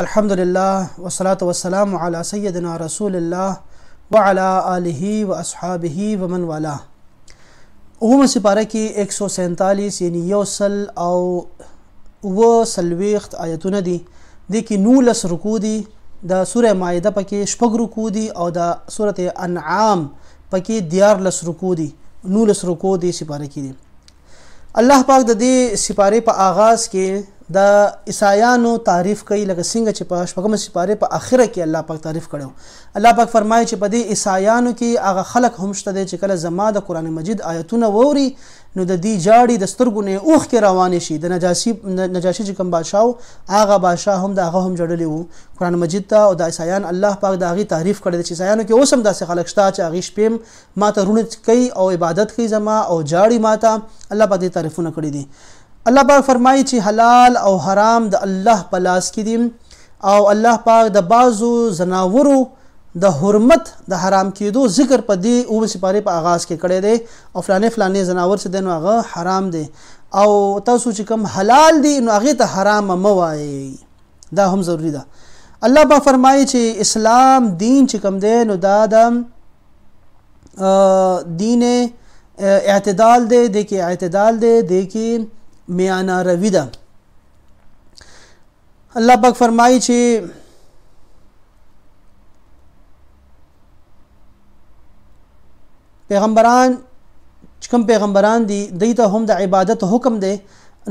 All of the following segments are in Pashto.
الحمدلله والصلاة والسلام على سيدنا رسول الله وعلى آله واصحابه ومن والاه اومه سپاره کې 147 یعنی یو سل او و سلويخت آیتونه دي د کې نولس رکو دي د سوره مائده پکې شپږ رکو دي او د سوره انعام پکې دیار لس رکو دي نولس رکو دي سپاره کې دي الله پاک د دې سپاره په پا آغاز کې د عیسایانو تعریف کوي لکه څنګه چې په شپږم سپاره په اخره کې الله پاک تعریف کړو الله پاک فرمایي چې په دې عیسایانو کې هغه خلک هم شته چې کله زما د قران مجید آیتونه ووري نو د دې جاړي د سترګو نه اوخ کې روان شي د نجاشي نجاشي چې کوم بادشاہ هغه بادشاہ هم دغه هم جوړلی وو قران مجید ته او د عیسایان الله پاک دغه تعریف کړی چې عیسایانو کې اوس هم داسې خلک شته چې هغه شپم ماته رونه کوي او عبادت کوي زما او جاړي ماته الله پاک دې تعریفونه کړی دي الله پاک فرمایي چې حلال او حرام د الله په لاس کې دي او الله پاک د بازو زناورو د حرمت د حرام کېدو ذکر په دی او سپاره په آغاز کې کړی دی او فلانه فلانه زناور څه دنو هغه حرام دی او تاسو چې کوم حلال دي نو هغه ته حرام مو وایي دا هم ضروری ده الله پاک فرمایي چې اسلام دین چې کوم دی نو دا د دین اعتدال دی د کې اعتدال دی د کې میانه روي ده الله پاک فرمایي چې پیغمبران کوم پیغمبران دي دیته هم د عبادت حکم دی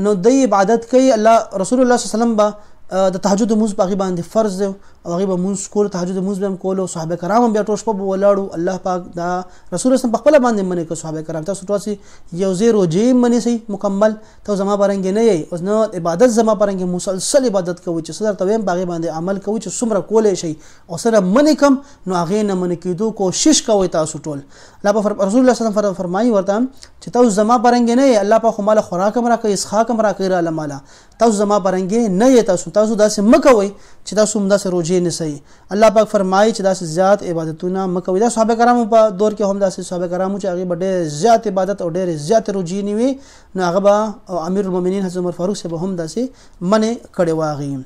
نو د عبادت کوي الله رسول الله صلی الله علیه وسلم به د تهجد موز پاغي باندې فرض دی او هغه به موږ کول تهجد موز به کول او صحابه کرام بیا ټوش په ولاړو الله پاک دا رسول الله په خپل باندې منې کو صحابه کرام تاسو ټوسی یو زیرو جی منې سي مکمل ته زما پرنګ نه یي اوس نو عبادت زما پرنګ مسلسل عبادت کوي چې صدر تویم پاغي باندې عمل کوي چې څومره کولې شي او سره منې کم نو هغه نه منې کیدو کوشش کوي تاسو ټول الله په رسول الله صلی الله فرمایي ورته چې تاسو زما پرنګ نه یي الله په خو مال خوراک مرا کوي اسخاک مرا کوي را لماله تاسو زما پرنګ نه یي تاسو تاسو داسې مکوئ چې تاسو هم داسې روجې نه سي الله پاک فرمایي چې داسې زیات عبادتونه مکوئ دا صحابه کرامو په دور کې هم داسې صحابه کرامو چې هغه ډېر زیات عبادت او ډېر زیات روجې نه وي نو هغه به امیر المؤمنین حضرت عمر فاروق سه هم داسې منه کړي واغی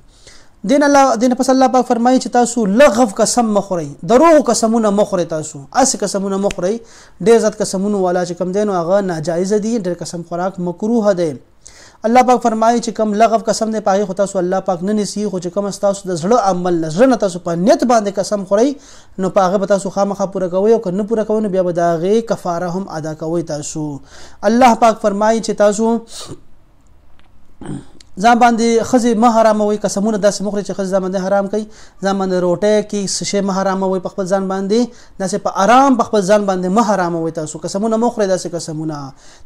دین الله دین پس الله پاک فرمایي چې تاسو لغف قسم مخوري دروغ قسمونه مخوري تاسو اس قسمونه مخوري ډېر زیات قسمونه والا چې کم دین او هغه ناجایز دي ډېر قسم خوراک مکروه ده الله پاک فرمایي چې کم لغو قسم نه پاهي خو تاسو الله پاک نه نسی خو چې کم تاسو د زړه عمل لزړه نه تاسو په نیت باندې قسم خوري نو پاغه به تاسو خامخا پوره کوي او کنه پوره کوي نو بیا به داغه کفاره هم ادا کوي تاسو الله پاک فرمایي چې تاسو ځان باندې خزي ما حراموي قسمونه داسې مخري چې خزي ځان باندې حرام کوي ځان باندې روټه کې سشه ما حراموي په خپل ځان باندې داسې په آرام په خپل ځان باندې ما حراموي تاسو قسمونه مخري داسې قسمونه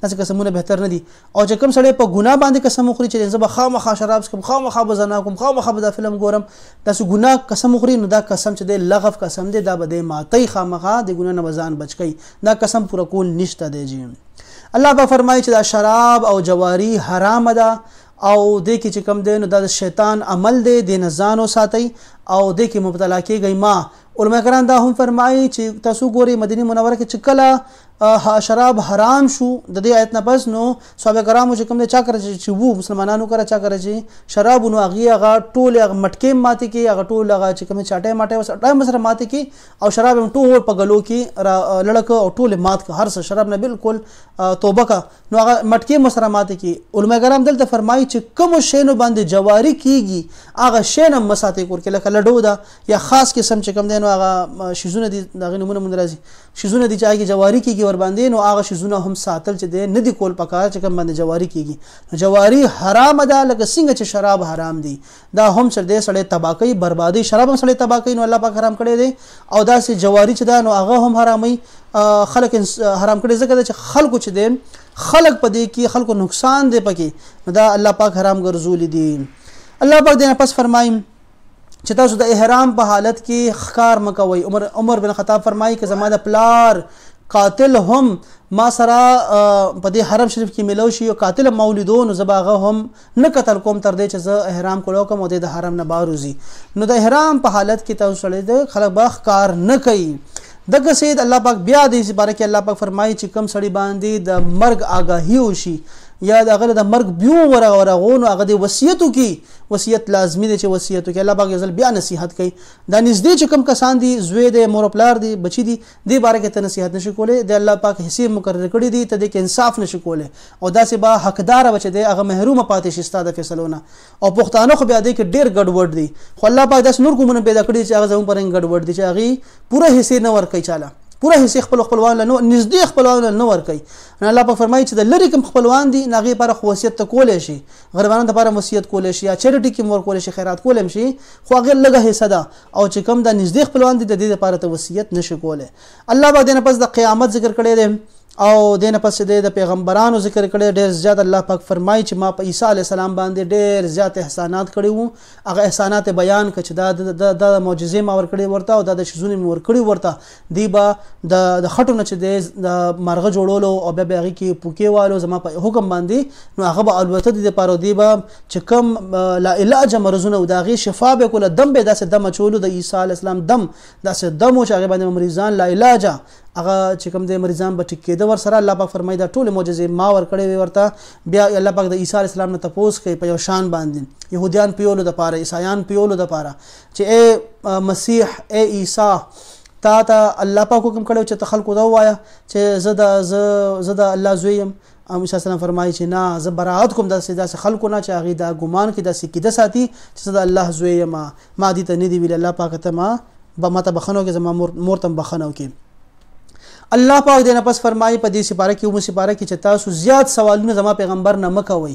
داسې قسمونه بهتر نه دي او چې کوم سړی په ګناه باندې قسم مخري چې زه به خامخا شراب کوم خامخا به زنا کوم خامخا به دا فلم ګورم تاسو ګناه قسم مخري نو دا قسم چې دی لغف قسم دی دا به د ماتي خامخا د ګناه نه ځان بچ کی دا قسم پوره کول نشته دی جی الله به فرمایي چې دا شراب او جواری حرام ده او د کې چې کم دی نو دا د شیطان عمل دی د نزان او ساتي او د کې مبتلا کېږي ما علما کرام دا هم فرمایي چې تاسو ګوري مدینه منوره کې چې کله شراب حرام شو د دې آیت نه پس نو صحابه کرامو چې کوم د چا کړی چې وو مسلمانانو کړی چا کړی چې شراب نو اغه اغه ټول اغه مټکې ماتي کې اغه ټول اغه چې کوم چاټه ماټه وس ټایم سره ماتي کې او شراب هم ټول په غلو کې لړک او ټول مات کې هر څه شراب نه بالکل توبه کا نو اغه مټکې مسره ماتي کې علما کرام دلته فرمایي چې کوم شی نو باندې جواری کیږي اغه شی نه مساتې کور کې لکه لډو دا یا خاص قسم چې کوم دین اغه شیزونه دي دغه نمونه مونږ راځي شیزونه دي چې اغه جواری کیږي ور باندې نو هغه شزونه هم ساتل چې د ندی کول پکار چې کوم باندې جواری کیږي نو جواری حرام ده لکه څنګه چې شراب حرام دي دا هم سر دې سړې تباکي بربادي شراب هم سړې تباکي نو الله پاک حرام کړی دی او دا سه جواری چې دا نو هغه هم حرامي خلک حرام کړی ځکه چې خلکو چې دي خلک پدې کې خلکو نقصان دی پکې دا الله پاک حرام ګرځولې دي الله پاک دې پس فرمایم چې تاسو د احرام په حالت کې خکار مکوي عمر عمر بن خطاب فرمایي چې زما د پلار قاتل هم ما سره په دې حرم شریف کې ملو شي او قاتل مولدون زباغه هم نه قتل کوم تر دې چې زه احرام کولو کوم د حرم نه باروزی نو د احرام په حالت کې تاسو سره د خلک باخ کار نه کوي دغه سید الله پاک بیا دې بارے کې الله پاک فرمایي چې کم سړی باندې د مرګ آگاهی وشي یا د هغه د مرګ بیو ورغه ورغون هغه د وصیتو کې وصیت لازمی دی چې وصیتو کې الله باغ یزل بیا نصیحت کوي دا نږدې چې کم کسان دي زوی د مور پلار دي بچی دي د باره کې ته نصیحت نشي کولای د الله پاک حصے مقرر کړی دي ته د انصاف نشي کولای او داسې با حقدار بچ دی هغه محروم پاتې شي ستاده فیصلونه او پښتانه خو بیا دی کې ډیر ګډوډ دي خو الله پاک داس نور کومونه پیدا کړی چې هغه زموږ پرنګ ګډوډ دي چې هغه پوره حصے نه ور کوي چاله پوره حصے خپل خپلوان له نږدې خپلوان نه ورکي نه الله په فرمایي چې د لری کوم خپلوان دي ناغه لپاره وصیت ته کولې شي غریبانو لپاره وصیت کولې شي یا چریټي کې مور کولې شي خیرات کولې شي خو هغه لږه حصہ ده او چې کوم د نږدې خپلوان دي د دې لپاره ته وصیت نشي کولې الله باندې پس د قیامت ذکر کړي دي او دین پس د پیغمبرانو ذکر کړي ډیر زیات الله پاک فرمایي چې ما په عیسی علی السلام باندې ډیر زیات احسانات کړي وو هغه احسانات بیان کړي چې دا د معجزې ما ور کړی ورته او دا د شزونه مور کړی ورته دی با د خټو نه چې د مرغه جوړولو او بیا هغه کې پوکې والو زما په حکم باندې نو هغه به البته د پاره دی با چې کم لا علاج مرزونه او داغي شفا به کول دم به داسې دم چولو د عیسی علی السلام دم داسې دم چې هغه باندې مریضان لا علاج هغه چې کوم د مریضان به ټیک کېده ور سره الله پاک فرمایي دا ټول معجزې ما ور کړې وي ورته بیا الله پاک د عیسی اسلام نه تپوس کوي په یو شان باندې يهوديان پیولو د پاره عیسایان پیولو د پاره چې اے مسیح اے عیسی تا ته الله پاک حکم کړو چې تخلق دا وایا چې زه د زه د الله زوی يم ام عیسی سلام فرمایي چې نه زه برائت کوم داسې داسې خلکو نه چې هغه دا ګمان کې داسې کېده ساتي چې د الله زوی ما ما دې ته نه دی ویل الله پاک ته ما به ماته بخنو کې زما مور تم بخنو کې الله پاک دې نه پس فرمایي په دې سپاره کې مو سپاره کې چې تاسو زیات سوالونه زما پیغمبر نه مکوي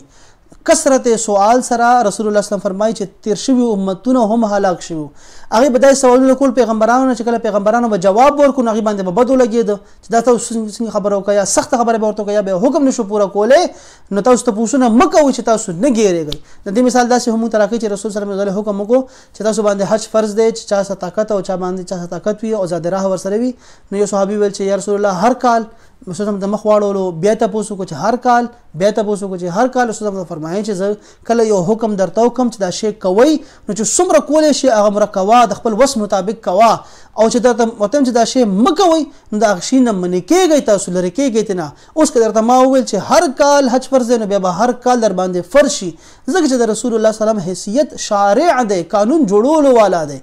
کثرت سوال سره رسول الله صلی الله علیه وسلم فرمایي چې تیر شوی امتونه هم هلاک شوی هغه به دای سوالونه کول پیغمبرانو چې کله پیغمبرانو به جواب ورکړو هغه باندې به بدو لګید چې دا تاسو څنګه خبرو کیا سخت خبره به ورته کیا به حکم نشو پورا کولې نو تاسو ته پوښونه مکه چې تاسو نه ګیریږئ د دې مثال داسې هم ترقی چې رسول صلی الله علیه وسلم حکم وکړو چې تاسو باندې حج فرض دی چې چا ستاقت او چا باندې چا ستاقت وي او زاده راه ور سره وي نو یو صحابي ویل چې یا رسول الله هر کال مسلم د مخ واړولو بیا تاسو کو چې هر کال بیا تاسو کو چې هر کال مسلم فرمایي چې کله یو حکم درته حکم چې دا شی کوي نو چې څومره کولې شي هغه مرکوا کوه د خپل وس مطابق کوه او چې درته متم چې دا شی مکوي نو دا شی نه منې کېږي تاسو لري کېږي نه اوس که درته ما وویل چې هر کال حج فرض نه بیا به هر کال در باندې فرض شي ځکه چې د رسول الله سلام حیثیت شارع دی قانون جوړولو والا دی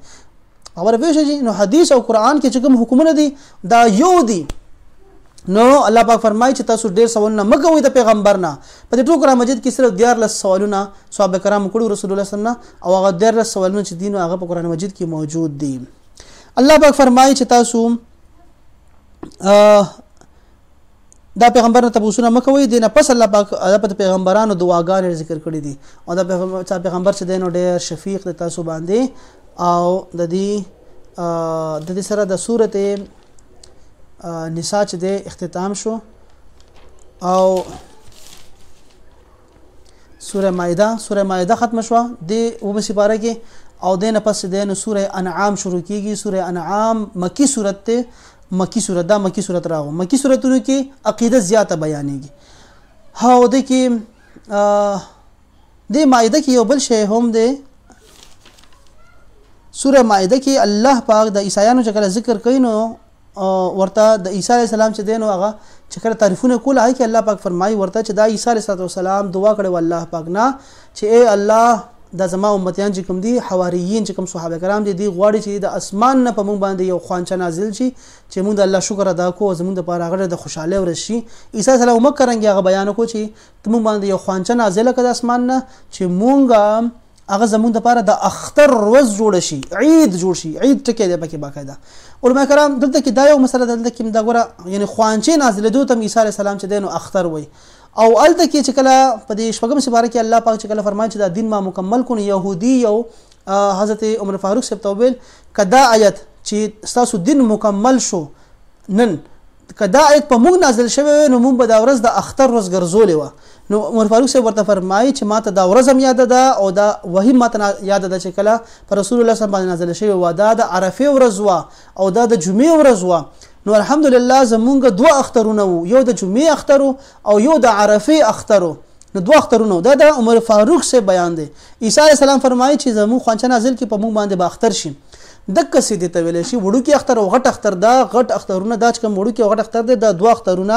خبر به شي نو حدیث او قران کې چې کوم حکمونه دي دا یو دي نو الله پاک فرمایي چې تاسو ډېر سوالونه مګوي د پیغمبر نه په دې ټوکر مجید کې صرف دیار لس سوالونه صحابه کرام کړو رسول الله صلی الله علیه وسلم او هغه دیار لس سوالونه چې دین او هغه په قران مجید کې موجود دي الله پاک فرمایي چې تاسو دا پیغمبر ته پوښتنه مکوي دینه پس الله پاک د پیغمبرانو دعاګانې ذکر کړې دي او دا پیغمبر چې دینو ډېر شفیق د تاسو باندې او د دې د دې سره د سورته نساء چې د اختتام شو او سوره مائده سوره مائده ختم شوه د وبسي پاره کې او د نه پس د نه سوره انعام شروع کیږي سوره انعام مکی سورت ته مکی سورت دا مکی سورت راو مکی سورتونو کې عقیده زیاته بیانېږي هاو د کې د مائده کې یو بل شی هم دی سوره مائده کې الله پاک د عیسایانو چې ذکر کینو ورته د عیسی علی السلام چې دین او هغه چې کله تعریفونه کول هغه کې الله پاک فرمایي ورته چې دا عیسی علی السلام دعا کړې و الله پاک نه چې اے الله دا زما امتیان چې کوم دي حواریین چې کوم صحابه کرام دي دی غواړي چې د اسمان نه په مونږ باندې یو خوانچه نازل شي چې مونږ د الله شکر ادا کو زمونږ د پاره غره د خوشاله ورشي عیسی سلام مکه کرنګي هغه بیان کو چې مونږ باندې یو خوانچه نازل کړه د اسمان نه چې مونږ هغه زمونږ لپاره د اختر ورځ جوړ شي عید جوړ شي عید ټکی دی پکې باقاعده علما کرام دلته کې دا یو مسله دلته کې دا ګوره یعنی خوانچې نازلې دوه تم عیسی علی السلام چې دینو اختر وای او الته کې چې کله په دې شپږم سپاره کې الله پاک چې کله فرمایي چې دا دین ما مکمل کړي يهودي یو حضرت عمر فاروق سپتوبل کدا آیت چې ستاسو دین مکمل شو نن کدا ایت په موږ نازل شوه نو موږ به دا ورځ د اختر ورځ ګرځولې و نو عمر فاروق صاحب ورته فرمایي چې ماته دا ورځ هم یاد ده او دا وحی ماته یاد ده چې کله پر رسول الله صلی الله علیه وسلم نازل شوی و دا د عرفه ورځ و او دا د جمعې ورځ و نو الحمدلله زمونږ دوه اخترونه وو یو د جمعې اختر او یو د عرفه اختر نو دوه اخترونه دا د عمر فاروق سے بیان دی عیسی السلام فرمایي چې زمو خوانچه نازل کې په موږ باندې با اختر شي د کسې د تویل شي وړو کې اختر او غټ اختر دا غټ اخترونه دا چې کوم وړو کې غټ اختر دی دا دوه اخترونه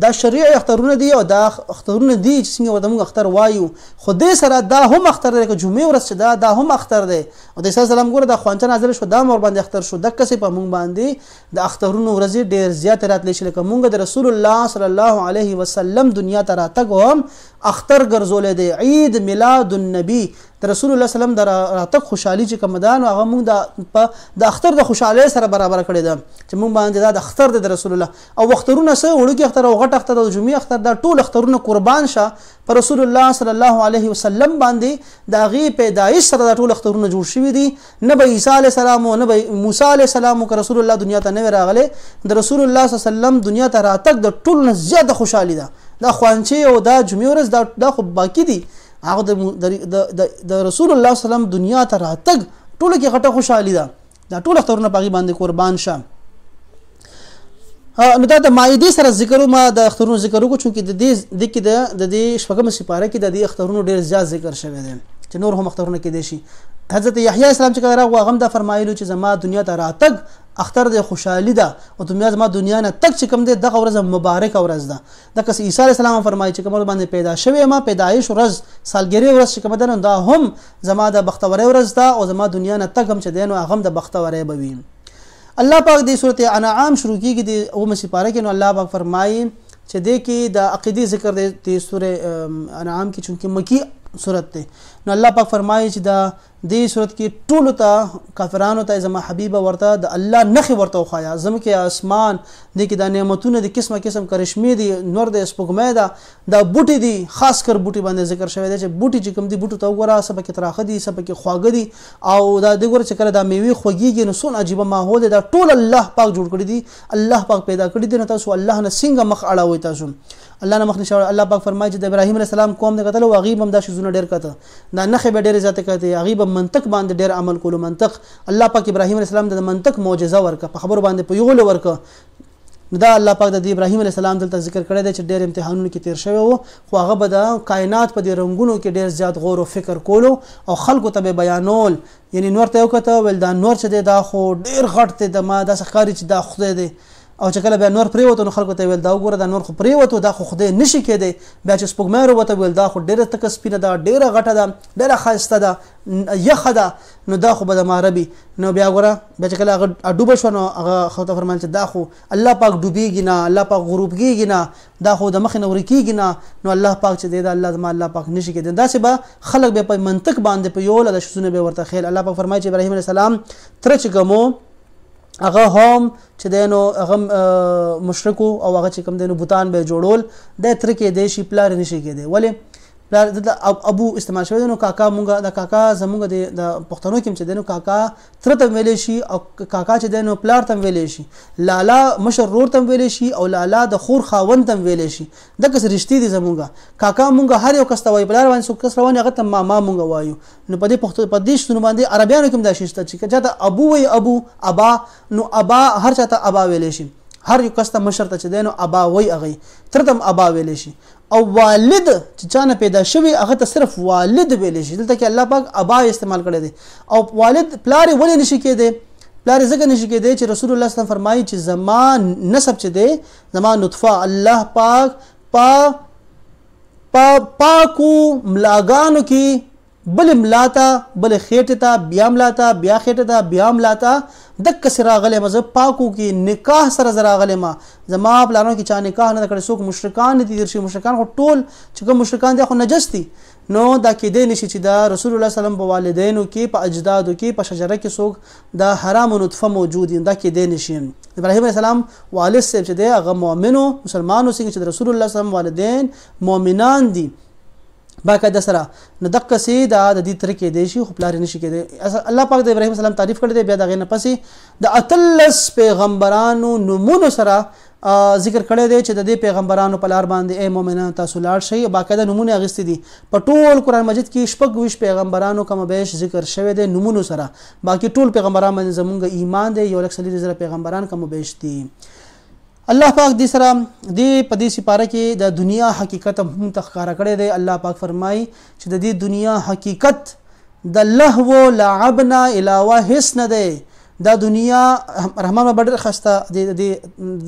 دا شریع اخترونه دی او دا اخترونه دی چې څنګه ودمو اختر وایو خو دې سره دا هم اختر دی جمعې ورځ دا دا هم اختر دی او د اسلام ګوره د خوانچه نازل شو دا مور باندې اختر شو د کسې په مونږ باندې د اخترونو ورځ ډیر زیات راتلې شل کوم مونږ د رسول الله صلی الله علیه وسلم دنیا ته راتګ هم اختر ګرځولې دی عید میلاد النبی د رسول الله سلام در راتګ خوشحالي چې کمدان هغه مونږ د د اختر د خوشحالي سره برابر کړی دا چې مونږ باندې دا د اختر د رسول الله او وخترونه سره وړو کې اختر او غټ اختر او جمعې اختر دا ټول اخترونه قربان شه پر رسول الله صلی الله علیه وسلم باندې دا غي پیدایش سره دا ټول اخترونه جوړ شوی دي نه به عیسی علی السلام او نه به موسی علی السلام او رسول الله دنیا ته نه راغله د رسول الله صلی الله علیه وسلم دنیا ته راتګ د ټول نه زیاته خوشحالي ده دا خوانچه او دا جمعې ورځ دا دا خو باقی دي هغه د د رسول الله صلی الله علیه وسلم دنیا ته راتګ ټول کې غټه خوشحالي ده دا ټول اخترونه پاغي باندې قربان شه نو دا د مایدې سره ذکرو ما د اخترونو ذکر وکړو چې د دې د کې د د شپږم سپاره کې د دې اخترونو ډېر زیات ذکر شوی دی چې نور هم اخترونه کې دي شي حضرت یحیی اسلام چې راغوا غم دا فرمایلو چې زما دنیا ته راتګ اختر د خوشحالي ده او دنیا زما دنیا نه تک چې کوم دی دغه ورځ مبارک ورځ ده د کس عیسی اسلام فرمایي چې کوم باندې پیدا شوی ما پیدایش ورځ سالګری ورځ چې کوم ده دا هم زما د بختوري ورځ ده او زما دنیا نه تک هم چې دین او غم د بختوري بوي الله پاک د سورته انعام شروع کیږي د اومه سپاره کې نو الله پاک فرمایي چې د کې د عقیده ذکر د سوره انعام کې چونکه مکی سورته ده نو الله پاک فرمایي چې دا دې صورت کې ټول ته کافرانو ته زما حبيب ورته د الله نخي ورته خوایا زم کې اسمان دې کې د نعمتونو د قسمه قسم کرشمې دي نور د سپوږمې ده د بوټي دي خاص کر بوټي باندې ذکر شوی دی چې بوټي چې کوم دي بوټو ته وګوره سبا کې تراخه دي سبا کې خواګه دي او دا دې ګوره چې کړه دا میوي خوګيږي نو سون عجيبه ماحول دا ټول الله پاک جوړ کړی دي الله پاک پیدا کړی دي نو تاسو الله نه څنګه مخ اړوي تاسو الله نه مخ نشه الله پاک فرمایي چې د ابراهيم عليه السلام قوم نه قتل او غیب هم دا شزونه ډېر کته دا نخې به ډېر ذات کوي هغه به منطق باندې ډېر عمل کولو منطق الله پاک ابراهيم عليه السلام د منطق معجزه ورکه په خبرو باندې په یو ورکه دا الله پاک د ابراهيم عليه السلام دلته ذکر کړی دی چې ډېر امتحانونو کې تیر شوی وو خو هغه به د کائنات په دې رنگونو کې ډېر زیات غور او فکر کولو او خلکو ته بیانول یعنی نور ته یو کته ول دا نور چې دا خو ډېر غټ دی د ما د ښکاری چې دا خدای دی او چې کله به نور پریوته نو خلکو ته ویل دا وګوره دا نور خو پریوته دا خو خدای نشي کېده بیا چې سپوږمۍ وروته ویل دا خو ډیره تک سپینه دا ډیره غټه ده ډیره خاسته ده یخه ده نو دا خو به د ماربي نو بیا وګوره بیا چې کله هغه ډوبه شو نو هغه خو ته فرمایل چې دا خو الله پاک ډوبېږي نه الله پاک غروب کېږي نه دا خو د مخ نه ورکیږي نه نو الله پاک چې دا الله زما الله پاک نشي کېده دا چې به خلک به په منطق باندې په یول د شونه به ورته خیل الله پاک فرمایي چې ابراهيم عليه السلام ترچ ګمو هغه هم چې دینو هغه مشرکو او هغه چې کوم دینو بوتان به جوړول د تر کې د شي پلار نشي کېده ولی پلار د ابو استعمال شوی نو کاکا مونږه د کاکا زمونږه د پښتنو کې چې دینو کاکا تر ته ویلې شي او کاکا چې دینو پلار ته ویلې شي لالا مشر رور ته ویلې شي او لالا د خور خاوند ته ویلې شي د کس رښتې دي زمونږه کاکا مونږه هر یو کس ته وایي پلار باندې څوک کس روان هغه ته ماما مونږه وایو نو په دې پښتو په دې شنو باندې عربیانو کې دا شیشته چې دا ابو وي ابو ابا نو ابا هر چاته ابا ویلې شي هر یو کس ته مشر ته چې دینو ابا وای اغي ترتم ابا ویل شي او والد چې چانه پیدا شوی هغه ته صرف والد ویل شي دلته کې الله پاک ابا استعمال کړی دی او والد پلار ولې نشي کېده پلار زګ نشي کېده چې رسول الله صلی الله علیه وسلم فرمایي چې زمان نسب چې دی زمان نطفه الله پاک پا پا پاکو ملاګانو کې بل ملاتا بل خېټه تا بیا ملاتا بیا خېټه تا بیا ملاتا د کسراغله مزه پاکو کې نکاح سره زراغله ما زما پلانو کې چا نکاح نه کړ څوک مشرکان دي درشي مشرکان خو ټول چې کوم مشرکان دي خو نجس دي نو دا کې دې نشي چې دا رسول الله سلام په والدینو کې په اجدادو کې په شجره کې څوک دا حرام نطفه موجود دي دا کې دې نشي ابراهيم عليه السلام والد سیب چې دی هغه مؤمنو مسلمانو څنګه چې رسول الله سلام والدین مؤمنان دي باقاعده سره نو دغه سید د دې تر کې دی شي خو پلار نشي کېدی الله پاک د ابراهيم سلام تعریف کړی دی بیا دغه نه پسې د اتلس پیغمبرانو نمونه سره ذکر کړی دی چې د دې پیغمبرانو په لار باندې اي مؤمنان تاسو لاړ شئ باقاعده نمونه اغستې دي په ټول قران مجید کې شپږ ویش پیغمبرانو کوم بهش ذکر شوی دی نمونه سره باقي ټول پیغمبران باندې زمونږ ایمان دی یو لک سلی زره پیغمبران کوم بهش دي الله پاک د سره د پدې سپاره کې د دنیا حقیقت هم تخکار کړي دی الله پاک فرمای چې د دې دنیا حقیقت د لهو لعبنا الى وحس نه دی د دنیا رحمان بډر خسته د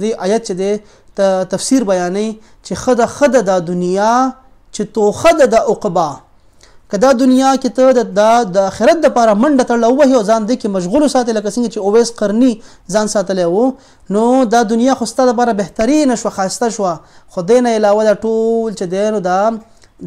دې آیت چې د تفسیر بیانې چې خد خد د دنیا چې توخد د عقبہ کدا دنیا کې ته د د آخرت لپاره منډه تړل او هي ځان دې کې مشغول ساتل لکه څنګه چې اویس قرنی ځان ساتلې وو نو دا دنیا خو ستاسو لپاره بهترین شو خاصه شو خو دې نه علاوه دا ټول چې دینو دا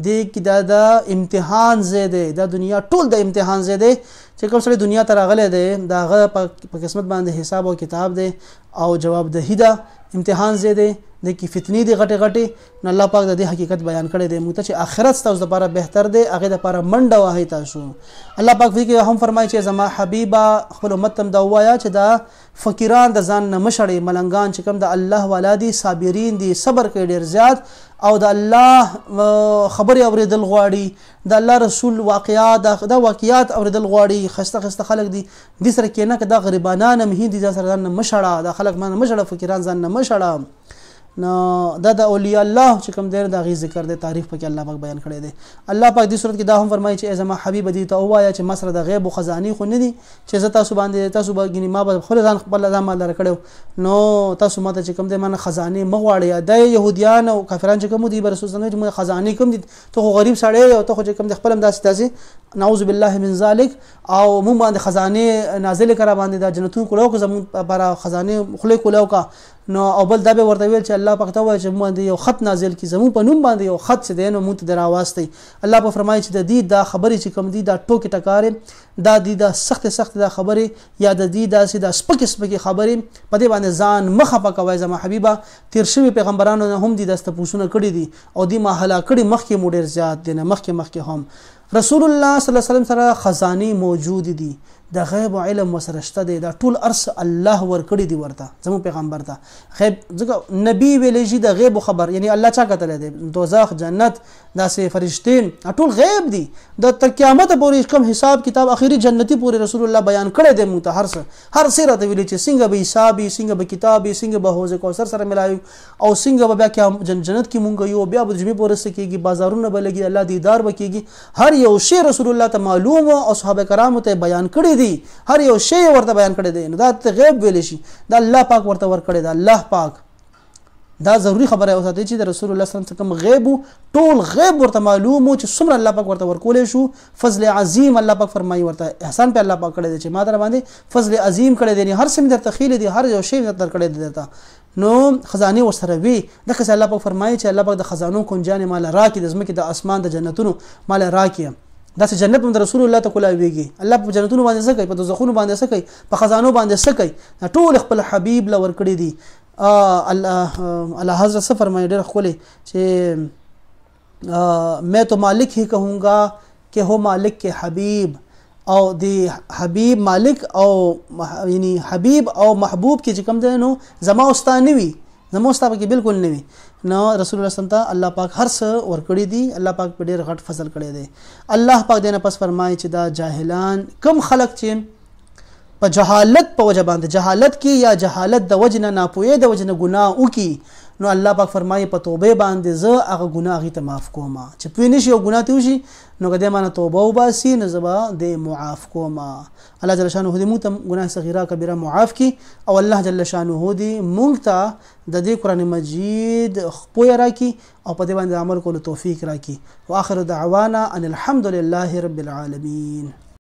دې کې دا د امتحان زده دا دنیا ټول د امتحان زده چې کوم سره دنیا ته راغله ده دا غ په قسمت باندې حساب او کتاب ده او جواب ده هدا امتحان زده د کی فتنې دی غټه غټه نو الله پاک د دې حقیقت بیان کړی دی موږ چې اخرت تاسو لپاره بهتر دی هغه لپاره منډه وهي تاسو الله پاک وی هم فرمایي چې زما حبيبا خپل امت تم دا وایا چې دا فقیران د ځان نه مشړې ملنګان چې کوم د الله ولادي صابرین دي صبر کوي ډیر زیات او د الله خبره اوریدل غواړي د الله رسول واقعات دا واقعات اوریدل غواړي خسته خسته خلک دي د سره کې نه دا غریبانان هم هندي ځان سره نه مشړه دا خلک مانه مشړه فقیران ځان نه مشړه نو دا د اولیاء الله چې کوم دیر دا غي ذکر دی تعریف پکې الله پاک بیان کړی دی الله پاک دې صورت کې دا هم فرمایي چې زما حبيب دې ته اوایا چې مسره د غیب او خزاني خو نه دي چې زه تاسو باندې تاسو باندې ما به خپل ځان خپل ځان مال راکړو نو تاسو ماته چې کوم دې من خزانه مغواړي د يهوديان او کافرانو چې کوم دې برسوس نه چې خزانه کوم دي ته غریب سړی او ته چې کوم دې خپل هم داسې تاسو نعوذ بالله من ذلک او مونږ باندې خزانه نازل کړه باندې د جنتونو کولو کو زمون پر خزانه خله کولو کا نو او بل دا به ورته ویل چې الله پخته وای چې مونږ یو خط نازل کی زمو په نوم باندې یو خط چې دینو مونږ درا واسطي الله په فرمایي چې د دې دا خبرې چې کم دي دا ټوکی ټکارې دا دې دا سخت سخت دا خبرې یا د دې دا سې دا سپک سپک خبرې په دې باندې ځان مخه پکوي زمو حبيبه تیر شوی پیغمبرانو هم دې دسته پوښونه کړې دي او دې ما هلا کړې مخکې موډر زیات دي نه مخکې مخکې هم رسول الله صلی الله علیه وسلم سره خزانه موجود دي د غیب علم وسره شته دی دا ټول ارس الله ورکړي دی ورته زمو پیغمبر ته غیب ځکه نبی ویلې چې د غیب خبر یعنی الله چا کتل دی دوزخ جنت داسې فرشتین ټول غیب دی د تر قیامت پورې کوم حساب کتاب اخیری جنتی پورې رسول الله بیان کړی دی موږ ته هر څه هر څه راته ویلې چې څنګه به حسابي څنګه به کتابي څنګه به حوض کوثر سره ملایو او څنګه به بیا قیام جن جنت کې مونږ یو بیا به جمی پورې سکیږي بازارونه به لګي الله دیدار وکيږي هر یو شی رسول الله ته معلوم او صحابه کرامو ته بیان کړی کړی دي هر یو شی ورته بیان کړی دی نو دا غیب ویل شي دا الله پاک ورته ور کړی دا الله پاک دا ضروری خبره او ساتي چې د رسول الله صلی الله علیه وسلم کوم غیب ټول غیب ورته معلوم چې څومره الله پاک ورته ورکولې شو فضل عظیم الله پاک فرمایي ورته احسان په الله پاک کړی دی چې ما در باندې فضل عظیم کړی دی هر سم در تخیل دی هر یو شی در کړی دی درته نو خزانه ورسره وي د کس الله پاک فرمایي چې الله پاک د خزانو کنجانه مال راکې د زمکه د اسمان د جنتونو مال راکې دا چې جنت من رسول الله تعالی ویږي الله په جنتونو باندې څه کوي په دوزخونو باندې څه کوي په خزانو باندې څه کوي ټول خپل حبيب لور کړی دي الله الله حضرت سفر مې ډېر خوله چې مې تو مالک هی کہونگا کہ هو مالک کے حبیب او د حبیب مالک او یعنی حبیب او محبوب کې چې کوم دی نو زما واستانوي زما واستابه کې بالکل نه وي نو رسول الله سنت الله پاک هر څه ور کړی دی الله پاک په ډیر غټ فضل کړی دی الله پاک دینه پس فرمایي چې دا جاهلان کم خلق چې په جهالت په وجه باندې جهالت کې یا جهالت د وجنه ناپوهه د وجنه ګناه وکي نو الله پاک فرمایي په توبه باندې زه هغه ګناه غي ته معاف کوم چې پوه نشي او ګناه توشي نو کده مانه توبه وباسي نو زبا د معاف کوم الله جل شانه دې موږ ګناه صغیره کبیره معاف کی او الله جل شانه دې موږ ته د دې قران مجید خپوی راکی او په دې باندې عمل کولو توفیق راکی واخر دعوانا ان الحمد لله رب العالمین